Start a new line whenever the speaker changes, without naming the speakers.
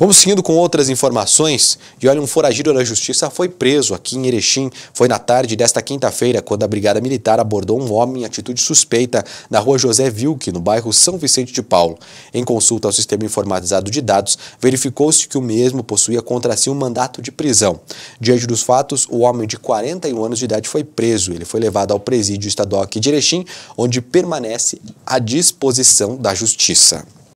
Vamos seguindo com outras informações. E olha, um foragido da justiça foi preso aqui em Erechim. Foi na tarde desta quinta-feira, quando a Brigada Militar abordou um homem em atitude suspeita na rua José Vilque, no bairro São Vicente de Paulo. Em consulta ao sistema informatizado de dados, verificou-se que o mesmo possuía contra si um mandato de prisão. Diante dos fatos, o homem de 41 anos de idade foi preso. Ele foi levado ao presídio estadual aqui de Erechim, onde permanece à disposição da justiça.